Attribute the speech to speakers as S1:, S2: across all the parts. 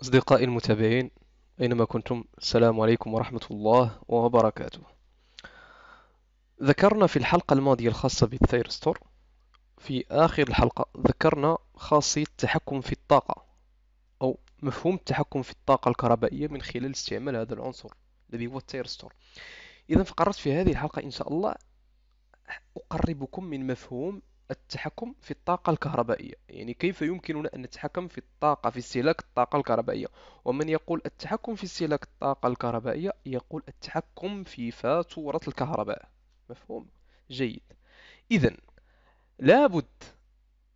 S1: أصدقائي المتابعين أينما كنتم السلام عليكم ورحمة الله وبركاته ذكرنا في الحلقة الماضية الخاصة بالثيرستور في آخر الحلقة ذكرنا خاصية التحكم في الطاقة أو مفهوم التحكم في الطاقة الكهربائية من خلال استعمال هذا العنصر الذي هو الثيرستور إذا فقررت في هذه الحلقة إن شاء الله أقربكم من مفهوم التحكم في الطاقة الكهربائية يعني كيف يمكننا أن نتحكم في الطاقة في استهلاك الطاقة الكهربائية ومن يقول التحكم في استهلاك الطاقة الكهربائية يقول التحكم في فاتورة الكهرباء مفهوم؟ جيد إذا لابد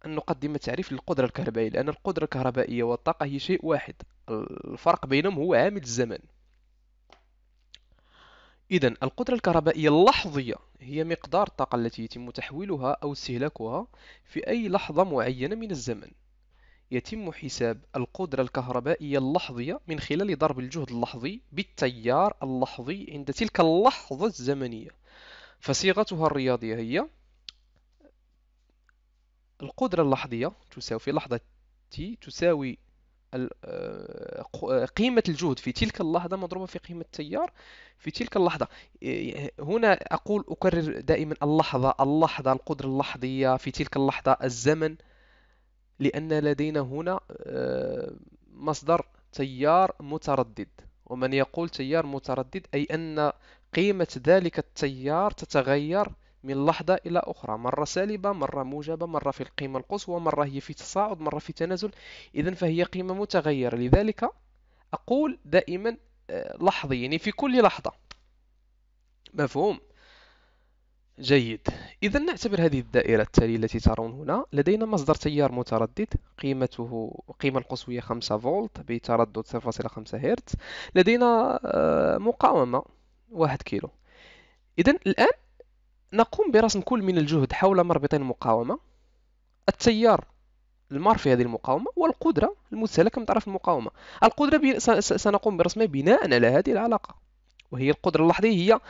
S1: أن نقدم تعريف للقدرة الكهربائية لأن القدرة الكهربائية والطاقة هي شيء واحد الفرق بينهم هو عامل الزمن إذا القدرة الكهربائية اللحظية هي مقدار الطاقة التي يتم تحويلها أو استهلاكها في أي لحظة معينة من الزمن يتم حساب القدرة الكهربائية اللحظية من خلال ضرب الجهد اللحظي بالتيار اللحظي عند تلك اللحظة الزمنية فصيغتها الرياضية هي القدرة اللحظية تساوي في لحظة تي تساوي آه، آه، قيمة الجهد في تلك اللحظة مضروبة في قيمة التيار في تلك اللحظة إيه، هنا أقول أكرر دائما اللحظة اللحظة القدرة اللحظية في تلك اللحظة الزمن لأن لدينا هنا آه، مصدر تيار متردد ومن يقول تيار متردد أي أن قيمة ذلك التيار تتغير من لحظة إلى أخرى مرة سالبة مرة موجبة مرة في القيمة القصوى مرة هي في تصاعد مرة في تنازل إذا فهي قيمة متغيرة لذلك أقول دائما آه، لحظي يعني في كل لحظة مفهوم جيد إذا نعتبر هذه الدائرة التالية التي ترون هنا لدينا مصدر تيار متردد قيمته قيمة القصوية 5 فولت بتردد 0.5 هرتز لدينا آه، مقاومة 1 كيلو إذا الآن نقوم برسم كل من الجهد حول مربطين المقاومة التيار المار في هذه المقاومة والقدرة المستهلكة من طرف المقاومة القدرة سنقوم برسمها بناء على هذه العلاقة وهي القدرة اللحظية هي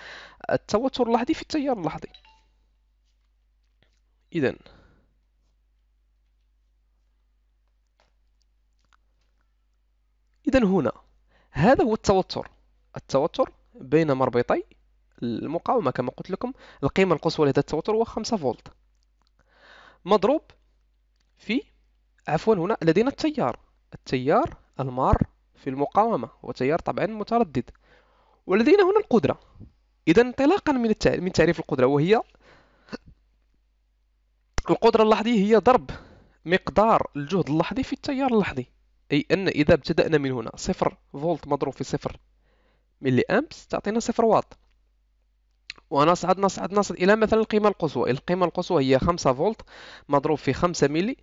S1: التوتر اللحظي في التيار اللحظي إذا إذا هنا هذا هو التوتر التوتر بين مربطي المقاومه كما قلت لكم القيمه القصوى لهذا التوتر هو 5 فولت مضروب في عفوا هنا لدينا التيار التيار المار في المقاومه وتيار طبعا متردد ولدينا هنا القدره اذا انطلاقا من من تعريف القدره وهي القدره اللحظيه هي ضرب مقدار الجهد اللحظي في التيار اللحظي اي ان اذا ابتدانا من هنا صفر فولت مضروب في صفر ملي امبس تعطينا صفر واط ونصعد نصعد نصعد الى مثلا القيمه القصوى القيمه القصوى هي 5 فولت مضروب في 5 ملي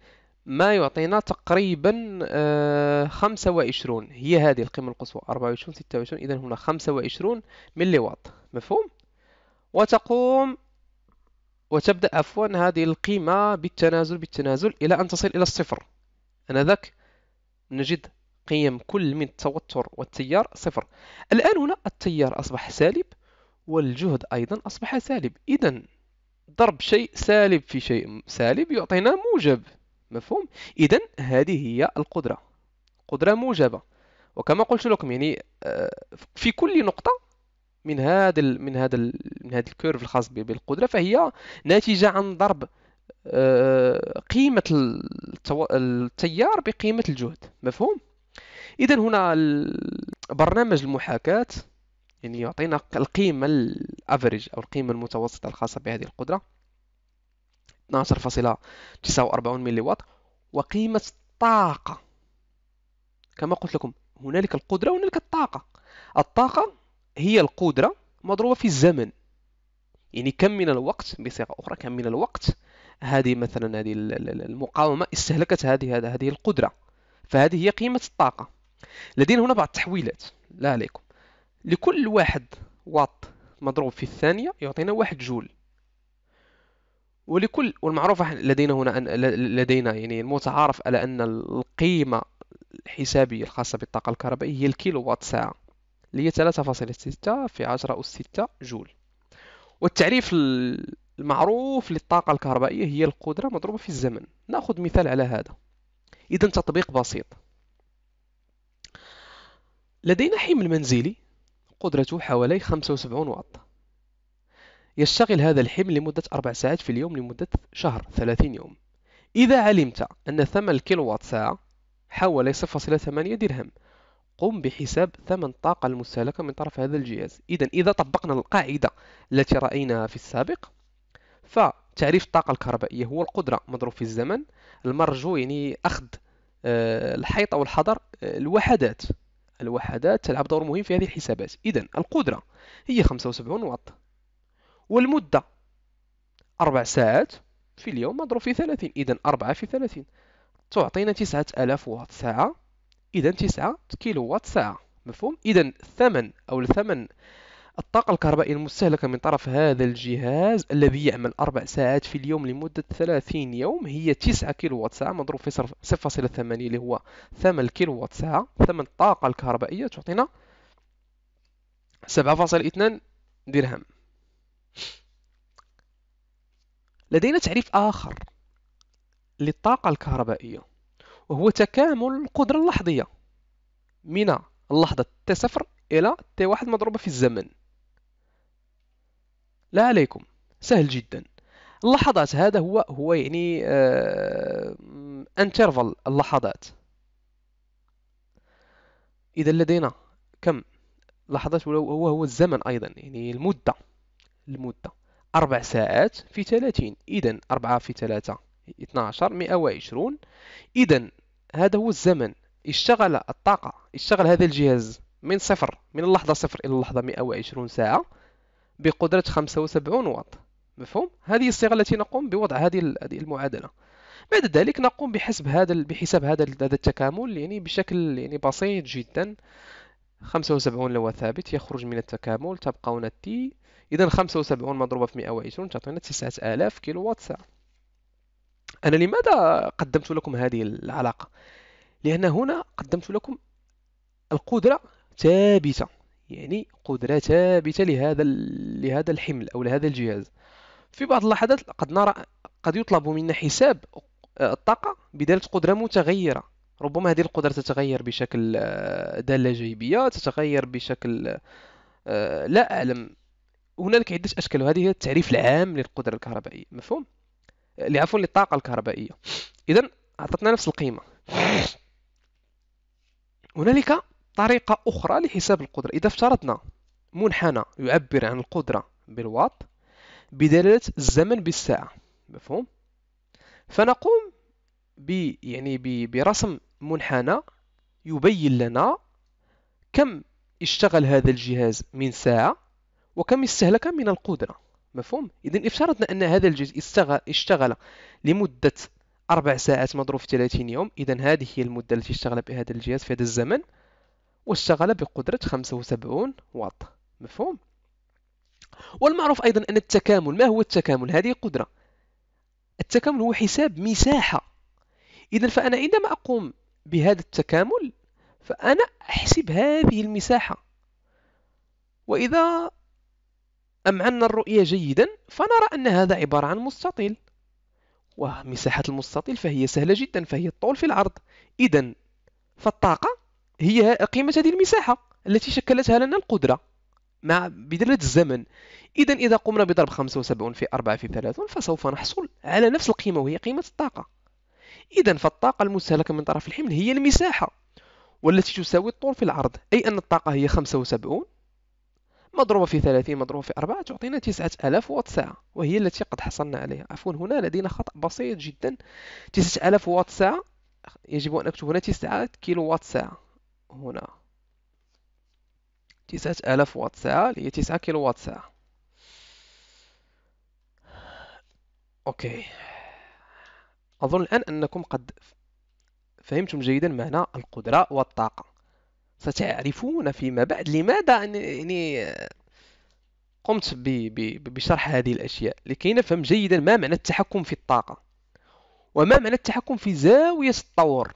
S1: ما يعطينا تقريبا آه، خمسة 25 هي هذه القيمه القصوى 24 26 اذا هنا 25 ملي واط مفهوم وتقوم وتبدا عفوا هذه القيمه بالتنازل بالتنازل الى ان تصل الى الصفر انذاك نجد قيم كل من التوتر والتيار صفر الان هنا التيار اصبح سالب والجهد أيضا أصبح سالب إذا ضرب شيء سالب في شيء سالب يعطينا موجب مفهوم إذا هذه هي القدرة قدرة موجبة وكما قلت لكم يعني آه، في كل نقطة من هذا من هذا من هذا الكيرف الخاص بالقدرة فهي ناتجة عن ضرب آه، قيمة التيار بقيمة الجهد مفهوم إذا هنا برنامج المحاكاة يعني يعطينا القيمة الافريج او القيمة المتوسطة الخاصة بهذه القدرة 12.49 ملي واط وقيمة الطاقة كما قلت لكم هنالك القدرة وهنالك الطاقة الطاقة هي القدرة مضروبة في الزمن يعني كم من الوقت بصيغة أخرى كم من الوقت هذه مثلا هذه المقاومة استهلكت هذه هذه القدرة فهذه هي قيمة الطاقة لدينا هنا بعض التحويلات لا عليكم لكل واحد واط مضروب في الثانية يعطينا واحد جول ولكل والمعروف لدينا هنا أن لدينا يعني المتعارف على أن القيمة الحسابية الخاصة بالطاقة الكهربائية هي الكيلو وات ساعة اللي هي 3.6 في 10 أس 6 جول والتعريف المعروف للطاقة الكهربائية هي القدرة مضروبة في الزمن نأخذ مثال على هذا إذا تطبيق بسيط لدينا حمل منزلي قدرته حوالي 75 واط يشتغل هذا الحمل لمدة أربع ساعات في اليوم لمدة شهر 30 يوم إذا علمت أن ثمن الكيلووات ساعة حوالي 0.8 درهم قم بحساب ثمن الطاقة المستهلكة من طرف هذا الجهاز إذا إذا طبقنا القاعدة التي رأيناها في السابق فتعريف الطاقة الكهربائية هو القدرة مضروب في الزمن المرجو يعني أخذ آه، الحيط أو الحضر آه، الوحدات الوحدات تلعب دور مهم في هذه الحسابات إذا القدرة هي 75 واط والمدة 4 ساعات في اليوم مضروب في 30 إذا 4 في 30 تعطينا 9000 واط ساعة إذا 9 كيلو واط ساعة مفهوم إذا الثمن أو الثمن الطاقة الكهربائية المستهلكة من طرف هذا الجهاز الذي يعمل أربع ساعات في اليوم لمدة 30 يوم هي 9 واط ساعة مضروب في 0.8 اللي هو ثمن واط ساعة ثمن الطاقة الكهربائية تعطينا 7.2 درهم لدينا تعريف آخر للطاقة الكهربائية وهو تكامل القدرة اللحظية من اللحظة T0 إلى T1 مضروبة في الزمن لا عليكم سهل جدا اللحظات هذا هو هو يعني انترفال آه، اللحظات اذا لدينا كم لحظات هو هو الزمن ايضا يعني المده المده أربع ساعات في 30 إذا 4 في 3 12 120 إذا هذا هو الزمن اشتغل الطاقة اشتغل هذا الجهاز من صفر من اللحظة صفر إلى اللحظة 120 ساعة بقدرة 75 واط مفهوم هذه الصيغة التي نقوم بوضع هذه المعادلة بعد ذلك نقوم بحسب هذا بحساب هذا هذا التكامل يعني بشكل يعني بسيط جدا 75 لو ثابت يخرج من التكامل تبقى هنا تي إذا 75 مضروبة في 120 تعطينا 9000 كيلو كيلووات ساعة أنا لماذا قدمت لكم هذه العلاقة؟ لأن هنا قدمت لكم القدرة ثابتة يعني قدرة ثابتة لهذا لهذا الحمل أو لهذا الجهاز في بعض اللحظات قد نرى قد يطلب منا حساب آه، الطاقة بدالة قدرة متغيرة ربما هذه القدرة تتغير بشكل آه، دالة جيبية تتغير بشكل آه، لا أعلم هنالك عدة أشكال وهذه هي التعريف العام للقدرة الكهربائية مفهوم؟ عفوا للطاقة الكهربائية إذا أعطتنا نفس القيمة هنالك طريقة أخرى لحساب القدرة إذا افترضنا منحنى يعبر عن القدرة بالواط بدلالة الزمن بالساعة مفهوم فنقوم ب يعني ب برسم منحنى يبين لنا كم اشتغل هذا الجهاز من ساعة وكم استهلك من القدرة مفهوم إذا افترضنا أن هذا الجهاز اشتغل لمدة أربع ساعات مضروب في 30 يوم إذا هذه هي المدة التي اشتغل بها هذا الجهاز في هذا الزمن واشتغل بقدرة 75 واط مفهوم؟ والمعروف أيضا أن التكامل ما هو التكامل؟ هذه قدرة التكامل هو حساب مساحة إذا فأنا عندما أقوم بهذا التكامل فأنا أحسب هذه المساحة وإذا أمعنا الرؤية جيدا فنرى أن هذا عبارة عن مستطيل ومساحة المستطيل فهي سهلة جدا فهي الطول في العرض إذا فالطاقة هي قيمة هذه المساحة التي شكلتها لنا القدرة مع بدلة الزمن إذا إذا قمنا بضرب 75 في 4 في 3 فسوف نحصل على نفس القيمة وهي قيمة الطاقة إذا فالطاقة المستهلكة من طرف الحمل هي المساحة والتي تساوي الطول في العرض أي أن الطاقة هي 75 مضروبة في 30 مضروبة في 4 تعطينا 9000 واط ساعة وهي التي قد حصلنا عليها عفوا هنا لدينا خطأ بسيط جدا 9000 واط ساعة يجب أن أكتب هنا 9 كيلو واط ساعة هنا تسعة آلاف واط ساعة اللي هي تسعة كيلو واط ساعة أوكي أظن الآن أنكم قد فهمتم جيدا معنى القدرة والطاقة ستعرفون فيما بعد لماذا يعني قمت بشرح هذه الأشياء لكي نفهم جيدا ما معنى التحكم في الطاقة وما معنى التحكم في زاوية التطور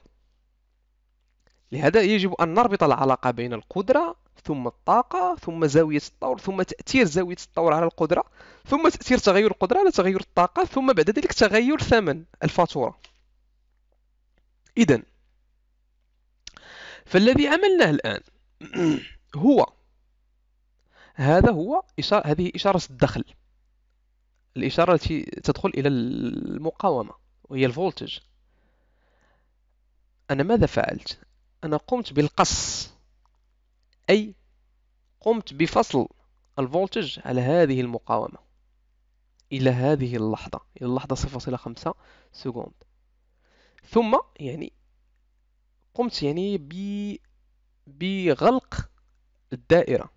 S1: لهذا يجب أن نربط العلاقة بين القدرة ثم الطاقة ثم زاوية الطور ثم تأثير زاوية الطور على القدرة ثم تأثير تغير القدرة على تغير الطاقة ثم بعد ذلك تغير ثمن الفاتورة إذا فالذي عملناه الآن هو هذا هو إشارة هذه إشارة الدخل الإشارة التي تدخل إلى المقاومة وهي الفولتج أنا ماذا فعلت؟ أنا قمت بالقص أي قمت بفصل الفولتج على هذه المقاومة إلى هذه اللحظة إلى اللحظة 0.5 سكوند ثم يعني قمت يعني ب بغلق الدائرة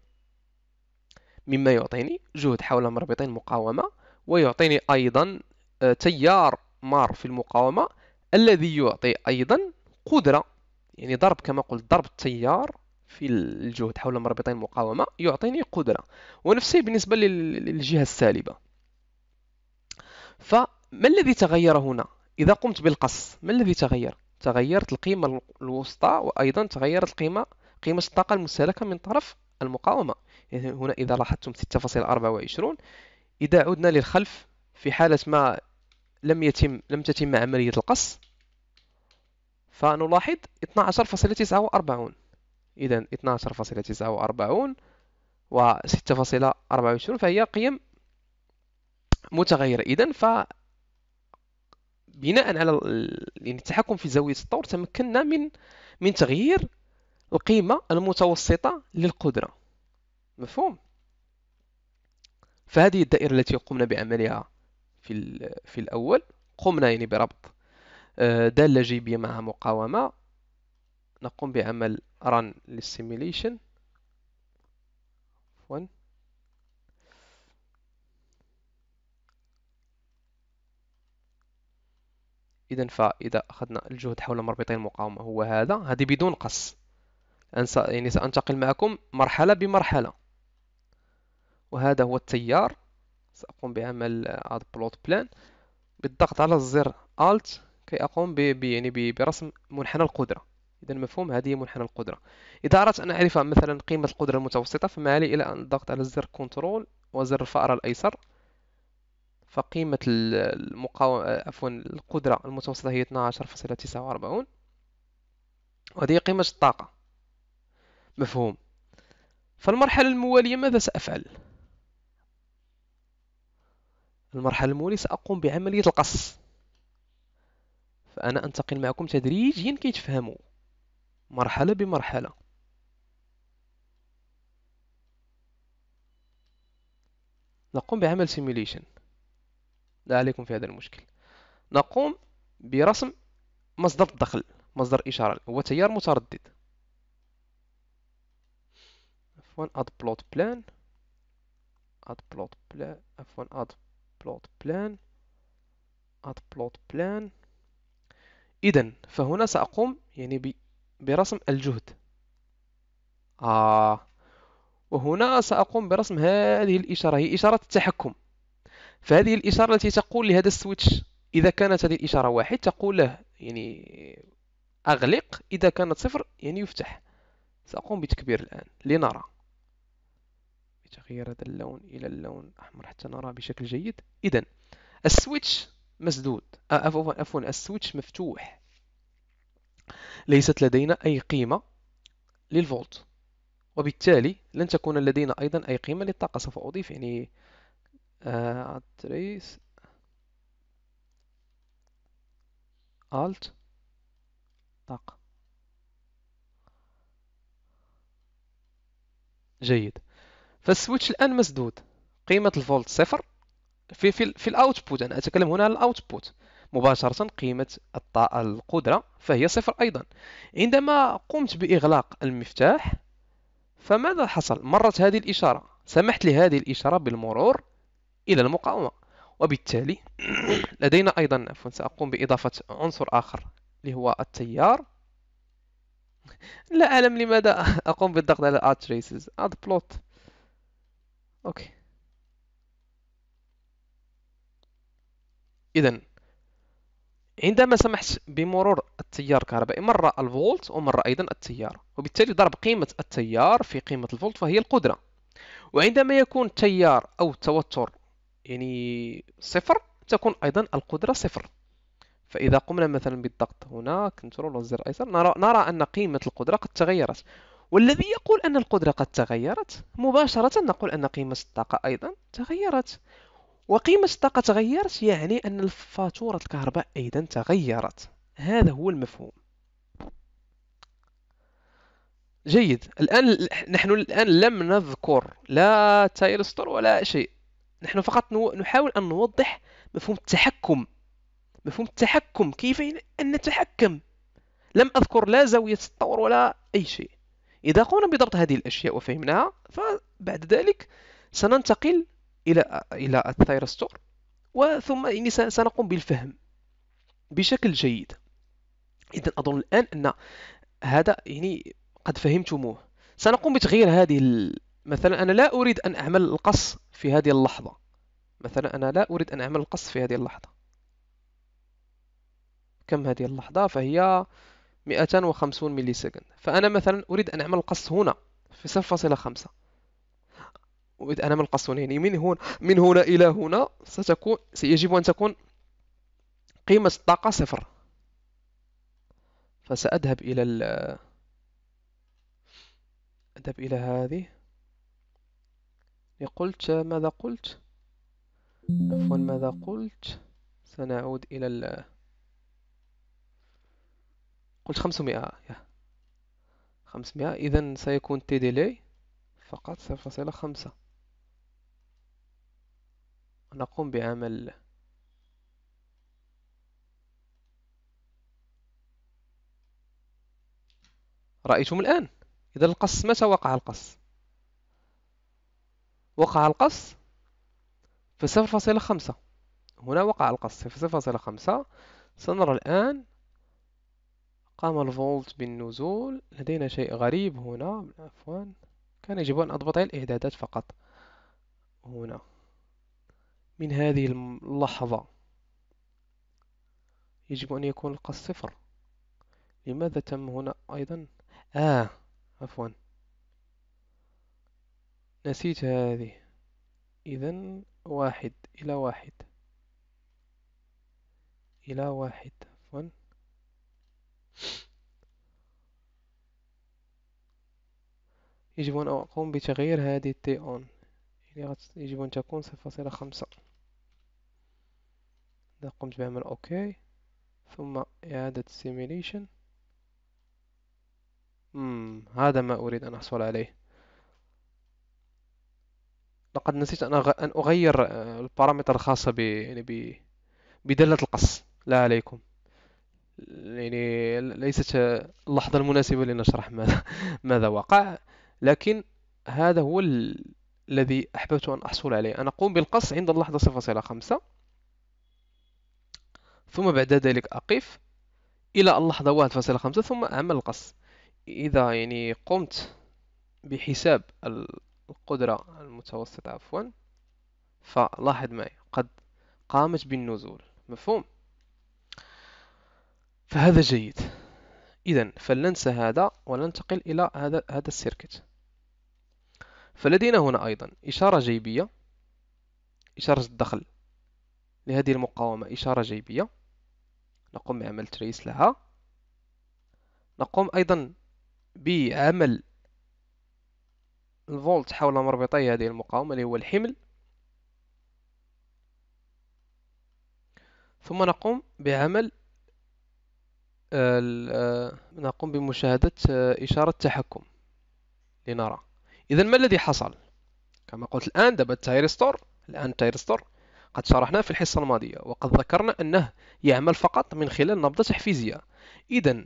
S1: مما يعطيني جهد حول مربطين المقاومة ويعطيني أيضا آه، تيار مار في المقاومة الذي يعطي أيضا قدرة يعني ضرب كما قلت ضرب التيار في الجهد حول مربطي المقاومة يعطيني قدرة ونفسي بالنسبة للجهة السالبة فما الذي تغير هنا إذا قمت بالقص ما الذي تغير تغيرت القيمة الوسطى وأيضا تغيرت القيمة قيمة الطاقة المستهلكة من طرف المقاومة يعني هنا إذا لاحظتم 6.24 إذا عدنا للخلف في حالة ما لم يتم لم تتم عملية القص فنلاحظ 12.49 إذا 12.49 و 6.24 فهي قيم متغيرة إذا ف بناء على يعني التحكم في زاوية الطور تمكنا من من تغيير القيمة المتوسطة للقدرة مفهوم فهذه الدائرة التي قمنا بعملها في في الأول قمنا يعني بربط آه، دالة جيبية مع مقاومة نقوم بعمل run للسيميليشن عفوا إذا فإذا أخذنا الجهد حول مربطي المقاومة هو هذا هذه بدون قص أنسى يعني سأنتقل معكم مرحلة بمرحلة وهذا هو التيار سأقوم بعمل بلوت بلان بالضغط على الزر Alt كي اقوم ب... يعني برسم منحنى القدرة إذا مفهوم هذه منحنى القدرة إذا أردت أن أعرف مثلا قيمة القدرة المتوسطة فما علي إلى أن الضغط على زر كنترول وزر الفأرة الأيسر فقيمة المقاومة عفوا القدرة المتوسطة هي 12.49 وهذه قيمة الطاقة مفهوم فالمرحلة الموالية ماذا سأفعل؟ المرحلة الموالية سأقوم بعملية القص فأنا أنتقل معكم تدريجيا كيتفهموا مرحلة بمرحلة نقوم بعمل سيميليشن لا عليكم في هذا المشكل نقوم برسم مصدر الدخل مصدر إشارة هو تيار متردد عفوا اد بلوت بلان اد بلوت بلان عفوا اد بلوت بلان اد بلوت بلان إذا فهنا سأقوم يعني برسم الجهد آه وهنا سأقوم برسم هذه الإشارة هي إشارة التحكم فهذه الإشارة التي تقول لهذا السويتش إذا كانت هذه الإشارة واحد تقول له يعني أغلق إذا كانت صفر يعني يفتح سأقوم بتكبير الآن لنرى بتغيير هذا اللون إلى اللون أحمر حتى نرى بشكل جيد إذا السويتش مسدود عفوا عفوا السويتش مفتوح ليست لدينا أي قيمة للفولت وبالتالي لن تكون لدينا أيضا أي قيمة للطاقة سوف أضيف يعني تريس آه، الت طاقة جيد فالسويتش الآن مسدود قيمة الفولت صفر في في, في الاوتبوت انا اتكلم هنا عن الاوتبوت مباشره قيمه القدره فهي صفر ايضا عندما قمت باغلاق المفتاح فماذا حصل مرت هذه الاشاره سمحت لهذه الاشاره بالمرور الى المقاومه وبالتالي لدينا ايضا ساقوم باضافه عنصر اخر اللي هو التيار لا اعلم لماذا اقوم بالضغط على art traces add plot اوكي إذا عندما سمحت بمرور التيار الكهربائي مرة الفولت ومرة أيضا التيار وبالتالي ضرب قيمة التيار في قيمة الفولت فهي القدرة وعندما يكون التيار أو التوتر يعني صفر تكون أيضا القدرة صفر فإذا قمنا مثلا بالضغط هنا كنترول والزر الأيسر نرى, نرى أن قيمة القدرة قد تغيرت والذي يقول أن القدرة قد تغيرت مباشرة نقول أن قيمة الطاقة أيضا تغيرت وقيمة الطاقة تغيرت يعني أن فاتورة الكهرباء أيضا تغيرت هذا هو المفهوم جيد الآن نحن الآن لم نذكر لا تايلستر ولا شيء نحن فقط نحاول أن نوضح مفهوم التحكم مفهوم التحكم كيف أن نتحكم لم أذكر لا زاوية الطور ولا أي شيء إذا قمنا بضبط هذه الأشياء وفهمناها فبعد ذلك سننتقل الى الى الثيرستور وثم يعني سنقوم بالفهم بشكل جيد اذا اظن الان ان هذا يعني قد فهمتموه سنقوم بتغيير هذه مثلا انا لا اريد ان اعمل القص في هذه اللحظه مثلا انا لا اريد ان اعمل القص في هذه اللحظه كم هذه اللحظه فهي 250 ملي سكند فانا مثلا اريد ان اعمل القص هنا في 0.5 أنا من القسطنطين يعني من هنا من هنا إلى هنا ستكون سيجب أن تكون قيمة الطاقة صفر فسأذهب إلى ال أذهب إلى هذه قلت ماذا قلت عفوا ماذا قلت سنعود إلى ال قلت 500 500 إذا سيكون تي ديلي فقط 0.5 نقوم بعمل رأيتم الآن إذا القص متى وقع القص وقع القص في 0.5 هنا وقع القص في 0.5 سنرى الآن قام الفولت بالنزول لدينا شيء غريب هنا عفوا كان يجب أن أضبط الإعدادات فقط هنا من هذه اللحظة يجب أن يكون القى صفر لماذا تم هنا أيضا آه عفوا نسيت هذه إذا واحد إلى واحد إلى واحد عفوا يجب أن أقوم بتغيير هذه التي أون يعني يجب أن تكون صفر صفر خمسة إذا قمت بعمل أوكي ثم إعادة simulation مم. هذا ما أريد أن أحصل عليه لقد نسيت أن, أغير آه، البارامتر الخاصة ب... يعني ب... بدالة القص لا عليكم يعني ليست اللحظة المناسبة لنشرح ماذا, ماذا وقع لكن هذا هو ال... الذي أحببت أن أحصل عليه أنا أقوم بالقص عند اللحظة 0.5 ثم بعد ذلك أقف إلى اللحظة واحد فاصلة خمسة ثم أعمل القص إذا يعني قمت بحساب القدرة المتوسطة عفوا فلاحظ معي قد قامت بالنزول مفهوم فهذا جيد إذا فلننسى هذا ولننتقل إلى هذا هذا السيركت فلدينا هنا أيضا إشارة جيبية إشارة الدخل لهذه المقاومة إشارة جيبية نقوم بعمل تريس لها نقوم أيضا بعمل الفولت حول مربطي هذه المقاومة اللي هو الحمل ثم نقوم بعمل نقوم بمشاهدة إشارة تحكم لنرى إذا ما الذي حصل كما قلت الآن دابا التاير ستور الآن التاير ستور قد شرحناه في الحصة الماضية وقد ذكرنا أنه يعمل فقط من خلال نبضة تحفيزية إذا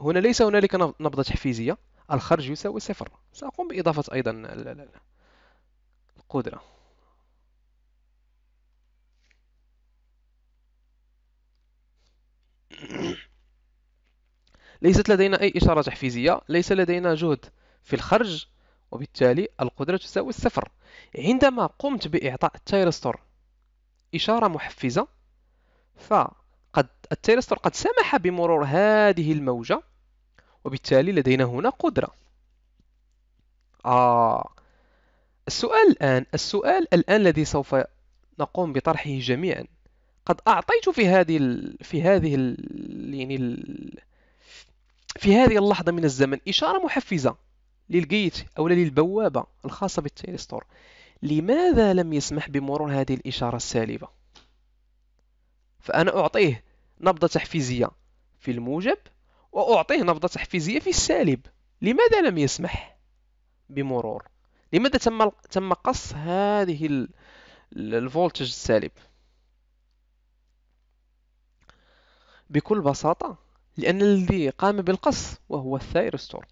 S1: هنا ليس هنالك نبضة تحفيزية الخرج يساوي صفر سأقوم بإضافة أيضا القدرة ليست لدينا أي إشارة تحفيزية ليس لدينا جهد في الخرج وبالتالي القدرة تساوي الصفر عندما قمت بإعطاء التيرستور إشارة محفزة فقد التيلستور قد سمح بمرور هذه الموجة وبالتالي لدينا هنا قدرة آه السؤال الآن السؤال الآن الذي سوف نقوم بطرحه جميعا قد أعطيت في هذه الـ في هذه الـ يعني الـ في هذه اللحظة من الزمن إشارة محفزة للجيت أو للبوابة الخاصة بالتيلستور لماذا لم يسمح بمرور هذه الإشارة السالبة فأنا أعطيه نبضة تحفيزية في الموجب وأعطيه نبضة تحفيزية في السالب لماذا لم يسمح بمرور لماذا تم تم قص هذه الفولتج السالب بكل بساطة لأن الذي قام بالقص وهو الثايرستور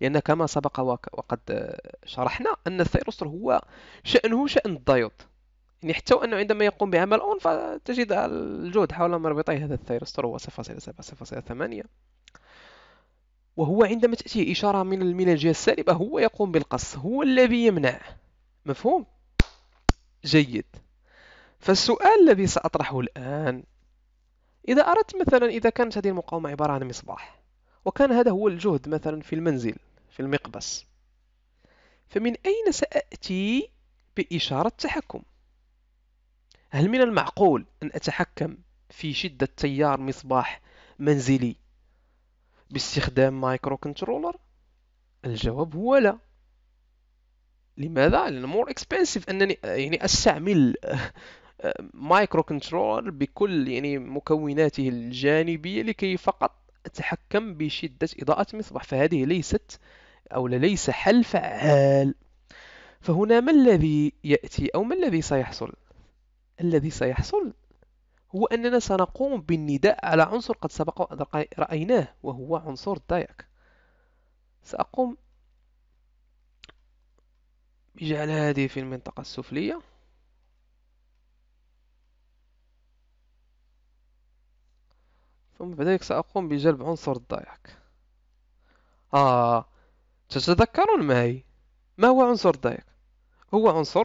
S1: لأن يعني كما سبق وقد شرحنا أن الثيروستر هو شأنه شأن الدايود يعني حتى أنه عندما يقوم بعمل أون فتجد الجهد حول مربطي هذا الثيروستر هو 0.7 وهو عندما تأتيه إشارة من من الجهة السالبة هو يقوم بالقص هو الذي يمنع مفهوم؟ جيد فالسؤال الذي سأطرحه الآن إذا أردت مثلا إذا كانت هذه المقاومة عبارة عن مصباح وكان هذا هو الجهد مثلا في المنزل في المقبس فمن أين سأأتي بإشارة تحكم؟ هل من المعقول أن أتحكم في شدة تيار مصباح منزلي باستخدام مايكرو كنترولر؟ الجواب هو لا لماذا؟ لأن مور اكسبنسيف أنني يعني أستعمل مايكرو كنترولر بكل يعني مكوناته الجانبية لكي فقط أتحكم بشدة إضاءة المصباح فهذه ليست أو ليس حل فعال فهنا ما الذي يأتي أو ما الذي سيحصل الذي سيحصل هو أننا سنقوم بالنداء على عنصر قد سبق رأيناه وهو عنصر الدايك سأقوم بجعل هذه في المنطقة السفلية ثم بذلك سأقوم بجلب عنصر الدايك آه تتذكرون معي ما هو عنصر الضيق هو عنصر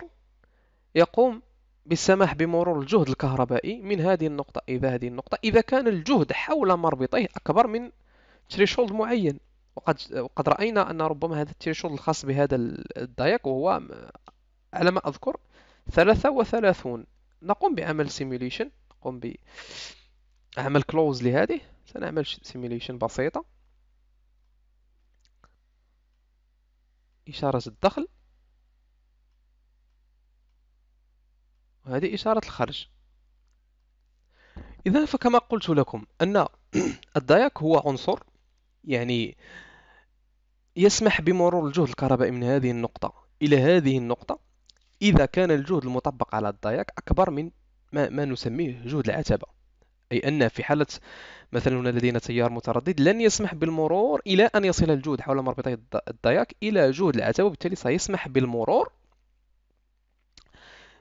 S1: يقوم بالسماح بمرور الجهد الكهربائي من هذه النقطة إلى هذه النقطة إذا كان الجهد حول مربطه أكبر من تريشولد معين وقد وقد رأينا أن ربما هذا التريشولد الخاص بهذا الضيق وهو على ما أذكر 33 نقوم بعمل سيميليشن نقوم بعمل كلوز لهذه سنعمل سيميليشن بسيطة إشارة الدخل وهذه إشارة الخرج إذا فكما قلت لكم أن الضياك هو عنصر يعني يسمح بمرور الجهد الكهربائي من هذه النقطة إلى هذه النقطة إذا كان الجهد المطبق على الضياك أكبر من ما, ما نسميه جهد العتبة أي أن في حالة مثلا لدينا تيار متردد لن يسمح بالمرور إلى أن يصل الجهد حول مربطي الداياك إلى جهد العتبة وبالتالي سيسمح بالمرور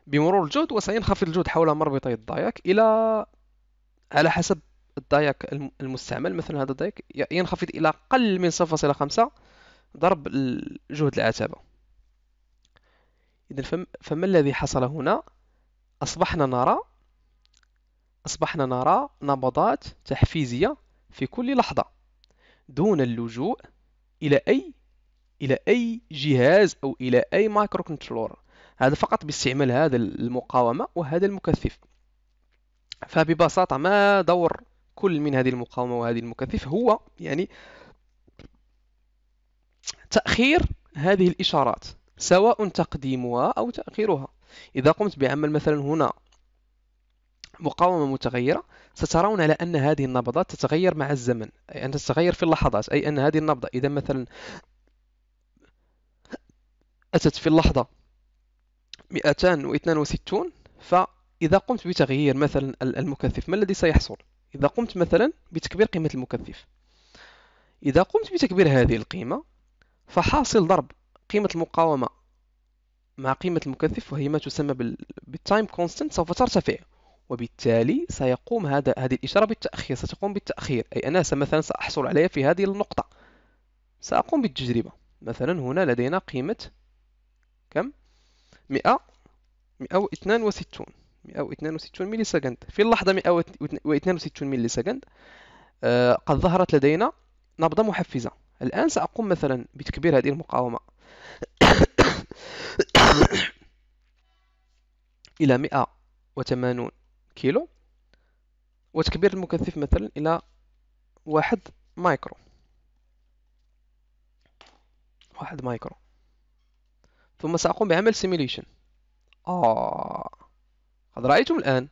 S1: بمرور الجهد وسينخفض الجهد حول مربطي الداياك إلى على حسب الداياك المستعمل مثلا هذا الداياك ينخفض إلى أقل من 0.5 ضرب جهد العتبة إذا فما الذي حصل هنا أصبحنا نرى أصبحنا نرى نبضات تحفيزية في كل لحظة دون اللجوء إلى أي إلى أي جهاز أو إلى أي مايكرو كنترولر هذا فقط باستعمال هذا المقاومة وهذا المكثف فببساطة ما دور كل من هذه المقاومة وهذه المكثف هو يعني تأخير هذه الإشارات سواء تقديمها أو تأخيرها إذا قمت بعمل مثلا هنا مقاومة متغيرة سترون على أن هذه النبضات تتغير مع الزمن أي أن تتغير في اللحظات أي أن هذه النبضة إذا مثلا أتت في اللحظة 262 فإذا قمت بتغيير مثلا المكثف ما الذي سيحصل؟ إذا قمت مثلا بتكبير قيمة المكثف إذا قمت بتكبير هذه القيمة فحاصل ضرب قيمة المقاومة مع قيمة المكثف وهي ما تسمى بالتايم كونستنت سوف ترتفع وبالتالي سيقوم هذا هذه الإشارة بالتأخير ستقوم بالتأخير أي أنا مثلا سأحصل عليها في هذه النقطة سأقوم بالتجربة مثلا هنا لدينا قيمة كم 100 162 162 ملي سكند في اللحظة 162 ملي سكند قد ظهرت لدينا نبضة محفزة الآن سأقوم مثلا بتكبير هذه المقاومة إلى 180 كيلو وتكبير المكثف مثلا إلى واحد مايكرو واحد مايكرو ثم سأقوم بعمل سيميليشن آه قد رأيتم الآن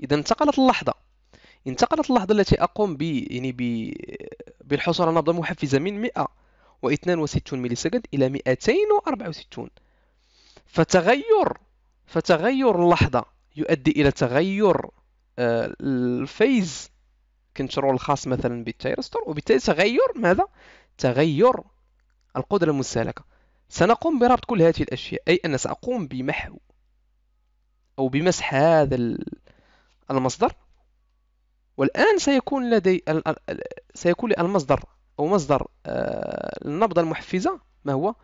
S1: إذا انتقلت اللحظة انتقلت اللحظة التي أقوم ب يعني ب بالحصول على نبضة محفزة من 162 وستون ملي سكند إلى 264 فتغير فتغير اللحظة يؤدي الى تغير آه، الفيز كنترول الخاص مثلا بالتيرستور وبالتالي تغير ماذا تغير القدره المستهلكه سنقوم بربط كل هذه الاشياء اي ان ساقوم بمحو او بمسح هذا المصدر والان سيكون لدي سيكون المصدر او مصدر آه، النبضه المحفزه ما هو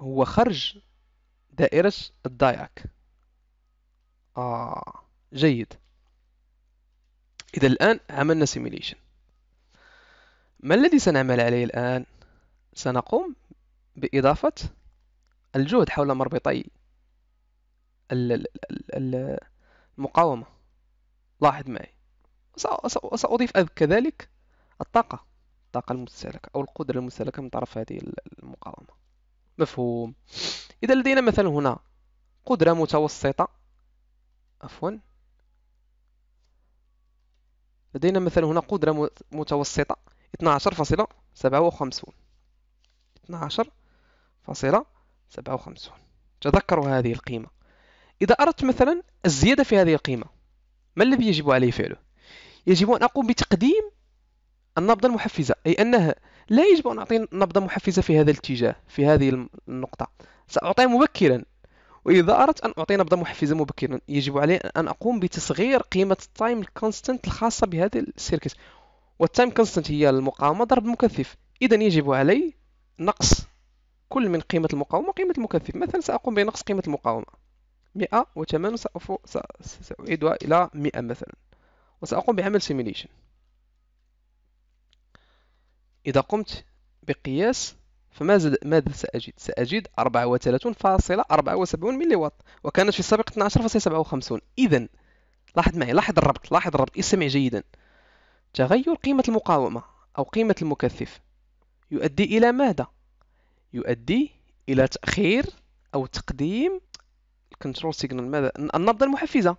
S1: هو خرج دائره الدايرك آه جيد إذا الآن عملنا سيميليشن ما الذي سنعمل عليه الآن؟ سنقوم بإضافة الجهد حول مربطي المقاومة لاحظ معي سأضيف كذلك الطاقة الطاقة المستهلكة أو القدرة المستهلكة من طرف هذه المقاومة مفهوم إذا لدينا مثلا هنا قدرة متوسطة عفوا لدينا مثلا هنا قدرة متوسطة فاصله سبعة وخمسون تذكروا هذه القيمة إذا أردت مثلا الزيادة في هذه القيمة ما الذي يجب علي فعله؟ يجب أن أقوم بتقديم النبضة المحفزة أي أنها لا يجب أن أعطي نبضة محفزة في هذا الاتجاه في هذه النقطة سأعطيها مبكرا واذا اردت ان اعطي نبضه محفزه مبكرا يجب علي ان اقوم بتصغير قيمه التايم كونستنت الخاصه بهذا السيركت والتايم كونستنت هي المقاومه ضرب مكثف اذا يجب علي نقص كل من قيمه المقاومه وقيمه المكثف مثلا ساقوم بنقص قيمه المقاومه 108 سأعيدها إلى 100 مثلا وسأقوم بعمل سيميليشن إذا قمت بقياس فماذا سأجد؟ سأجد 34.74 ملي واط وكانت في السابق 12.57 إذا لاحظ معي لاحظ الربط لاحظ الربط استمع جيدا تغير قيمة المقاومة أو قيمة المكثف يؤدي إلى ماذا؟ يؤدي إلى تأخير أو تقديم الكنترول سيجنال ماذا؟ النبضة المحفزة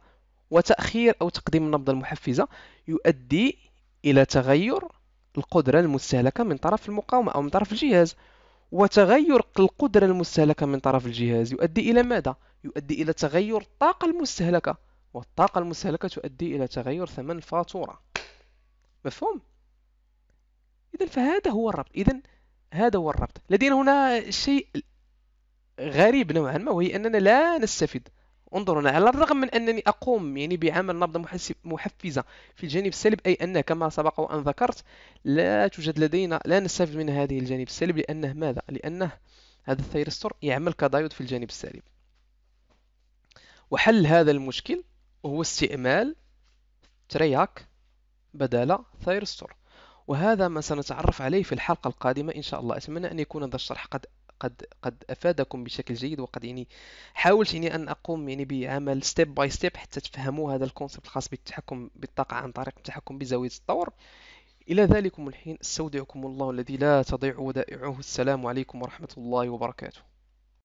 S1: وتأخير أو تقديم النبضة المحفزة يؤدي إلى تغير القدرة المستهلكة من طرف المقاومة أو من طرف الجهاز وتغير القدرة المستهلكة من طرف الجهاز يؤدي إلى ماذا؟ يؤدي إلى تغير الطاقة المستهلكة والطاقة المستهلكة تؤدي إلى تغير ثمن الفاتورة مفهوم؟ إذا فهذا هو الربط إذا هذا هو الربط لدينا هنا شيء غريب نوعا ما وهي أننا لا نستفيد انظرنا على الرغم من أنني أقوم يعني بعمل نبضة محفزة في الجانب السلبي أي أن كما سبق وأن ذكرت لا توجد لدينا لا نستفيد من هذه الجانب السلبي لأنه ماذا؟ لأنه هذا الثيرستور يعمل كدايود في الجانب السالب وحل هذا المشكل هو استعمال ترياك بدل ثيرستور وهذا ما سنتعرف عليه في الحلقة القادمة إن شاء الله أتمنى أن يكون هذا الشرح قد قد قد افادكم بشكل جيد وقد يعني حاولت يعني ان اقوم يعني بعمل ستيب باي ستيب حتى تفهموا هذا الكونسيبت الخاص بالتحكم بالطاقه عن طريق التحكم بزاويه التطور الى ذلكم الحين استودعكم الله الذي لا تضيع ودائعه السلام عليكم ورحمه الله وبركاته